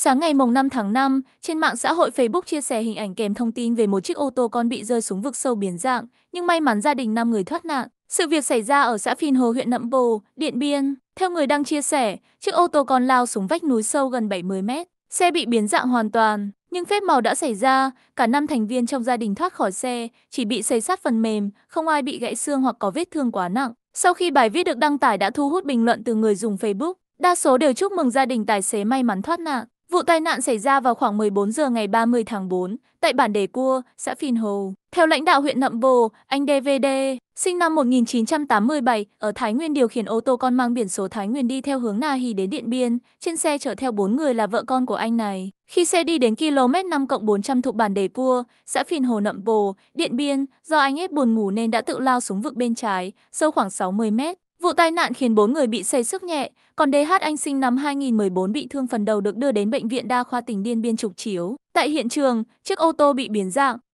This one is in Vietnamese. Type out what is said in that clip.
Sáng ngày mùng 5 tháng 5, trên mạng xã hội Facebook chia sẻ hình ảnh kèm thông tin về một chiếc ô tô con bị rơi xuống vực sâu biến dạng, nhưng may mắn gia đình 5 người thoát nạn. Sự việc xảy ra ở xã Phìn Hồ huyện Nậm Bồ, Điện Biên. Theo người đăng chia sẻ, chiếc ô tô con lao xuống vách núi sâu gần 70 mét. Xe bị biến dạng hoàn toàn, nhưng phép màu đã xảy ra, cả năm thành viên trong gia đình thoát khỏi xe, chỉ bị xây sát phần mềm, không ai bị gãy xương hoặc có vết thương quá nặng. Sau khi bài viết được đăng tải đã thu hút bình luận từ người dùng Facebook, đa số đều chúc mừng gia đình tài xế may mắn thoát nạn. Vụ tai nạn xảy ra vào khoảng 14 giờ ngày 30 tháng 4 tại bản Đề Cua, xã Phìn Hồ. Theo lãnh đạo huyện Nậm Bồ, anh DVD, sinh năm 1987, ở Thái Nguyên điều khiển ô tô con mang biển số Thái Nguyên đi theo hướng Na Hì đến Điện Biên, trên xe chở theo 4 người là vợ con của anh này. Khi xe đi đến km 5 400 thuộc bản Đề Cua, xã Phìn Hồ Nậm Bồ, Điện Biên, do anh ép buồn ngủ nên đã tự lao xuống vực bên trái, sâu khoảng 60 mét. Vụ tai nạn khiến 4 người bị xây sức nhẹ, còn DH Anh sinh năm 2014 bị thương phần đầu được đưa đến Bệnh viện Đa khoa tỉnh Điên Biên trục chiếu. Tại hiện trường, chiếc ô tô bị biến dạng,